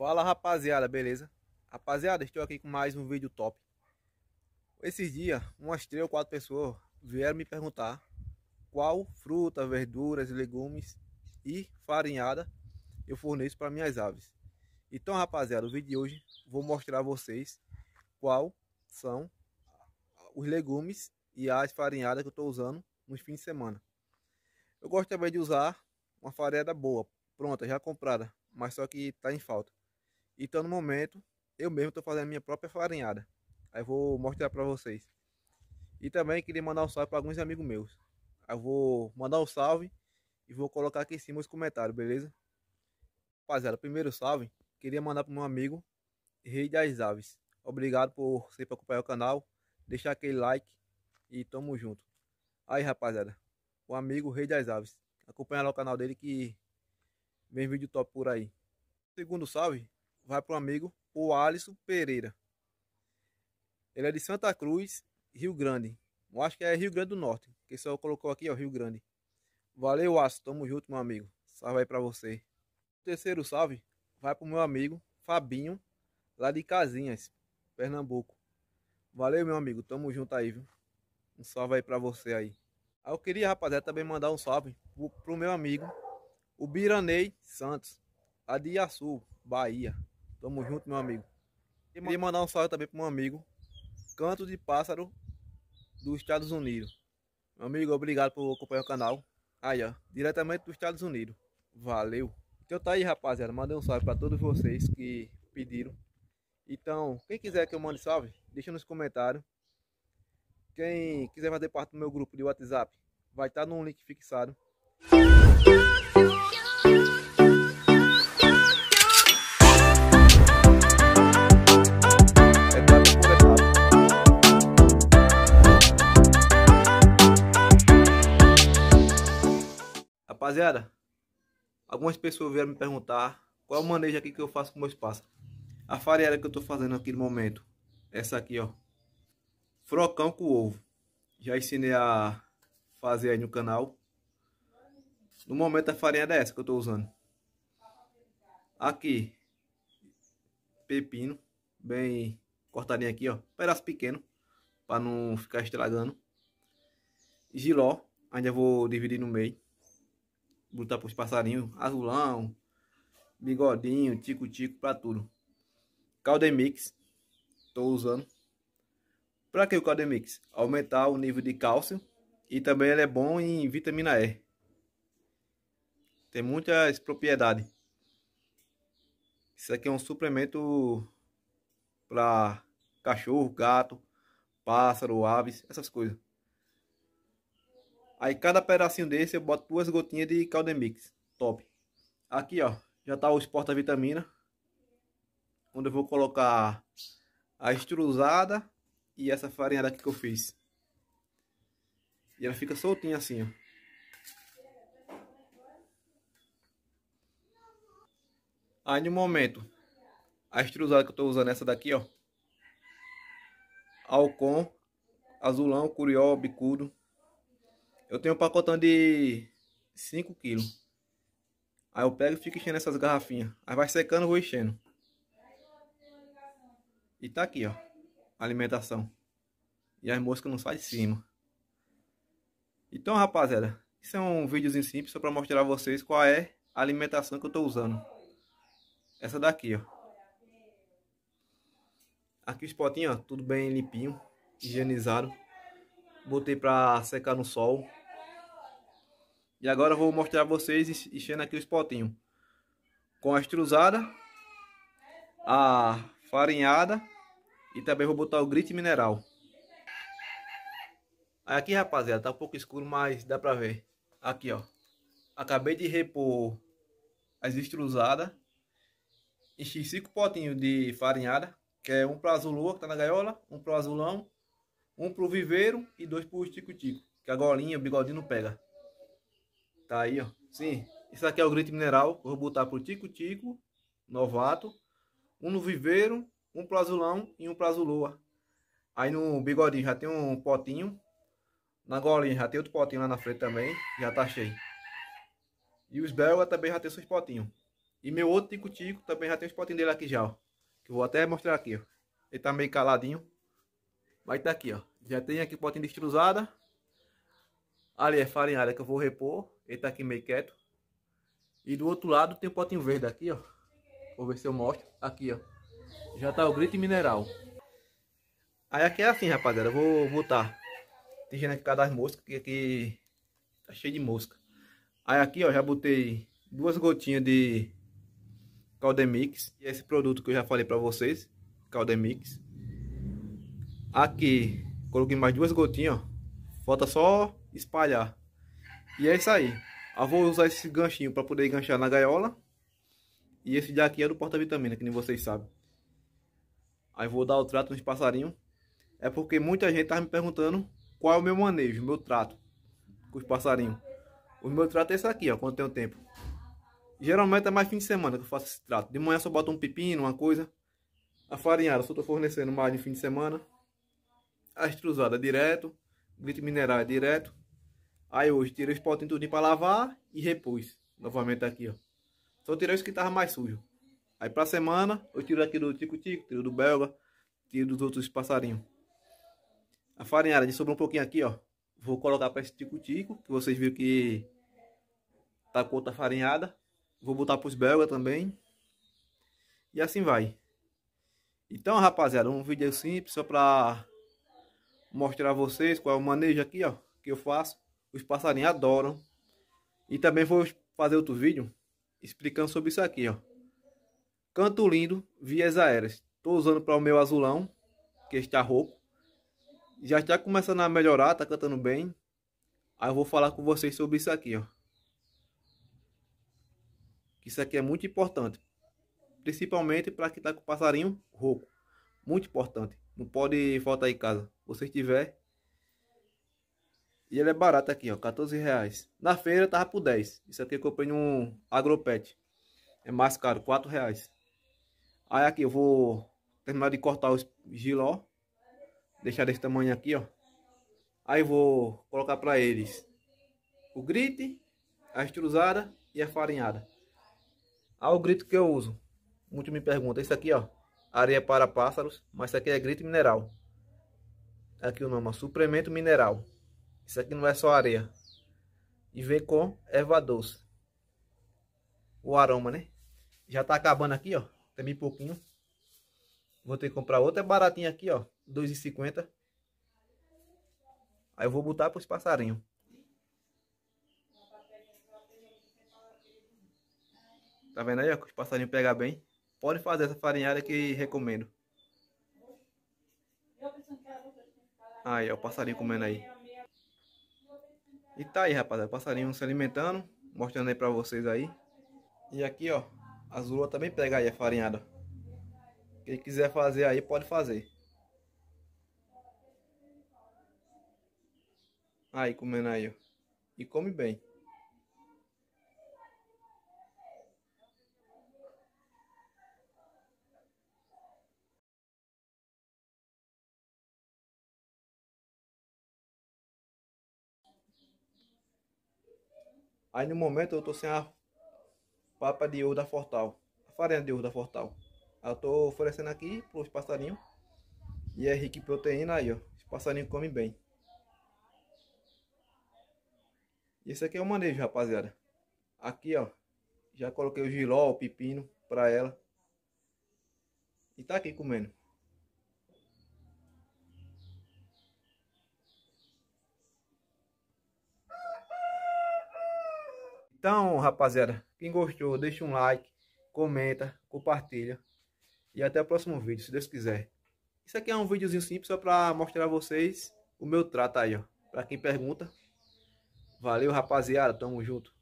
Fala rapaziada, beleza? Rapaziada, estou aqui com mais um vídeo top. Esses dias, umas três ou quatro pessoas vieram me perguntar qual fruta, verduras, legumes e farinhada eu forneço para minhas aves. Então rapaziada, o vídeo de hoje vou mostrar a vocês qual são os legumes e as farinhadas que eu estou usando nos fins de semana. Eu gosto também de usar uma farinhada boa, pronta, já comprada, mas só que está em falta. Então no momento eu mesmo estou fazendo minha própria farinhada. Aí vou mostrar para vocês. E também queria mandar um salve para alguns amigos meus. Aí vou mandar um salve e vou colocar aqui em cima os comentários, beleza? Rapaziada, primeiro salve, queria mandar o meu amigo Rei das Aves. Obrigado por sempre acompanhar o canal, deixar aquele like e tamo junto. Aí, rapaziada, o amigo Rei das Aves. Acompanha lá o canal dele que vem vídeo top por aí. Segundo salve, vai para o amigo o Alisson Pereira. Ele é de Santa Cruz, Rio Grande. Eu acho que é Rio Grande do Norte. Que só colocou aqui, ó, Rio Grande. Valeu, Alisson. Tamo junto, meu amigo. Salve aí para você. O terceiro salve vai para o meu amigo Fabinho, lá de Casinhas, Pernambuco. Valeu, meu amigo. Tamo junto aí, viu? Um salve aí para você aí. Aí ah, eu queria, rapaziada, também mandar um salve pro, pro meu amigo, o Biranei Santos, lá de Iaçu, Bahia. Tamo junto, meu amigo. Queria mandar um salve também pro meu amigo. Canto de pássaro dos Estados Unidos. Meu amigo, obrigado por acompanhar o canal. Aí, ó. Diretamente dos Estados Unidos. Valeu. Então tá aí, rapaziada. Mandei um salve pra todos vocês que pediram. Então, quem quiser que eu mande salve, deixa nos comentários. Quem quiser fazer parte do meu grupo de WhatsApp, vai estar tá no link fixado. Rapaziada, algumas pessoas vieram me perguntar qual é o manejo aqui que eu faço com meus pássaros. A fareada que eu estou fazendo aqui no momento, essa aqui, ó. Frocão com ovo. Já ensinei a fazer aí no canal. No momento a farinha é essa que eu estou usando. Aqui, pepino, bem cortadinho aqui, ó. Pedaço pequeno, para não ficar estragando. Giló, ainda vou dividir no meio botar pros passarinhos, azulão, bigodinho, tico-tico, pra tudo. Caldemix, tô usando. Pra que o Caldemix? Aumentar o nível de cálcio e também ele é bom em vitamina E. Tem muitas propriedades. Isso aqui é um suplemento para cachorro, gato, pássaro, aves, essas coisas. Aí cada pedacinho desse eu boto duas gotinhas de Caldemix. Top. Aqui, ó. Já tá o porta-vitamina. Onde eu vou colocar a estruzada e essa farinha daqui que eu fiz. E ela fica soltinha assim, ó. Aí no momento, a extrusada que eu estou usando é essa daqui, ó. Alcon, azulão, curió, bicudo. Eu tenho um pacotão de 5 quilos. Aí eu pego e fico enchendo essas garrafinhas. Aí vai secando, vou enchendo. E tá aqui, ó. A alimentação. E as moscas não saem de cima. Então, rapaziada, isso é um videozinho simples só pra mostrar a vocês qual é a alimentação que eu tô usando. Essa daqui, ó. Aqui os potinhos, ó, tudo bem limpinho, higienizado. Botei pra secar no sol. E agora eu vou mostrar a vocês enchendo aqui os potinhos. Com a estruzada, a farinhada e também vou botar o grite mineral. Aqui, rapaziada, tá um pouco escuro, mas dá pra ver. Aqui, ó. Acabei de repor as estruzadas. Enchi cinco potinhos de farinhada, que é um pro azulua, que tá na gaiola, um pro azulão, um pro viveiro e dois pro tico-tico, que a golinha, o bigodinho não pega. Tá aí, ó. Sim. Esse aqui é o grito mineral. Vou botar pro Tico Tico, novato. Um no viveiro, um pro azulão e um pro azuloa. Aí no bigodinho já tem um potinho. Na golinha já tem outro potinho lá na frente também. Já tá cheio. E os belgas também já tem seus potinhos. E meu outro Tico Tico também já tem os potinhos dele aqui já, ó. Que eu vou até mostrar aqui, ó. Ele tá meio caladinho. Mas tá aqui, ó. Já tem aqui potinho de estruzada. Ali é farinhada é que eu vou repor. Ele tá aqui meio quieto. E do outro lado tem um potinho verde aqui, ó. Vou ver se eu mostro. Aqui, ó. Já tá o grito mineral. Aí aqui é assim, rapaziada. Eu vou botar. Tigena aqui por causa das moscas. Que aqui tá cheio de mosca. Aí aqui, ó. Já botei duas gotinhas de Caldemix. E esse produto que eu já falei pra vocês. Caldemix. Aqui. Coloquei mais duas gotinhas, ó. Falta só espalhar. E é isso aí. Eu vou usar esse ganchinho para poder enganchar na gaiola. E esse daqui é do porta-vitamina, que nem vocês sabem. Aí vou dar o trato nos passarinhos. É porque muita gente tá me perguntando qual é o meu manejo, o meu trato com os passarinhos. O meu trato é esse aqui, ó, quando tenho tempo. Geralmente é mais fim de semana que eu faço esse trato. De manhã só boto um pepino, uma coisa. A farinhada só tô fornecendo mais no fim de semana. A extrusada direto. grito mineral é direto. Aí hoje tirei os potinhos tudinho para lavar e repus. Novamente aqui, ó. Só tirei os que tava mais sujo. Aí pra semana eu tiro aqui do tico-tico, tiro do belga, tiro dos outros passarinhos. A farinhada de sobrou um pouquinho aqui, ó. Vou colocar para esse tico-tico, que vocês viram que tá com outra farinhada. Vou botar pros belga também. E assim vai. Então, rapaziada, um vídeo simples só pra mostrar a vocês qual é o manejo aqui, ó, que eu faço. Os passarinhos adoram. E também vou fazer outro vídeo explicando sobre isso aqui, ó. Canto lindo, vias aéreas. Tô usando para o meu azulão, que é está rouco. Já está começando a melhorar, tá cantando bem. Aí eu vou falar com vocês sobre isso aqui, ó. Isso aqui é muito importante. Principalmente para quem tá com passarinho rouco. Muito importante. Não pode faltar em casa. Se você tiver, e ele é barato aqui, ó, 14 reais. Na feira tava por 10. Isso aqui eu comprei num agropet. É mais caro, 4 reais. Aí aqui eu vou terminar de cortar os giló, Deixar desse tamanho aqui, ó. Aí vou colocar para eles o grite, a estrusada e a farinhada. Ah, o grito que eu uso. Muito me pergunta. Esse aqui, ó. Areia para pássaros. Mas esse aqui é grito mineral. Aqui o nome, ó, Suplemento mineral. Isso aqui não é só areia. E vem com erva doce. O aroma, né? Já tá acabando aqui, ó. Tem bem pouquinho. Vou ter que comprar outra é baratinha aqui, ó. 2,50. Aí eu vou botar pros passarinhos. Tá vendo aí, ó? Que os passarinhos pegam bem. Pode fazer essa farinhada que recomendo. Aí, ó, o passarinho comendo aí. E tá aí, rapaziada, passarinho se alimentando, mostrando aí pra vocês aí. E aqui, ó, a zulua também pega aí a farinhada. Quem quiser fazer aí, pode fazer. Aí, comendo aí, ó. E come bem. Aí no momento eu tô sem a papa de ouro da Fortal, a farinha de ouro da Fortal. Eu tô oferecendo aqui pros os passarinhos. E é rico em proteína aí, ó. Os passarinhos comem bem. Esse aqui é o manejo, rapaziada. Aqui, ó. Já coloquei o giló, o pepino para ela. E tá aqui comendo. Então, rapaziada, quem gostou, deixa um like, comenta, compartilha. E até o próximo vídeo, se Deus quiser. Isso aqui é um videozinho simples só para mostrar a vocês o meu trato aí, ó. Para quem pergunta. Valeu, rapaziada. Tamo junto.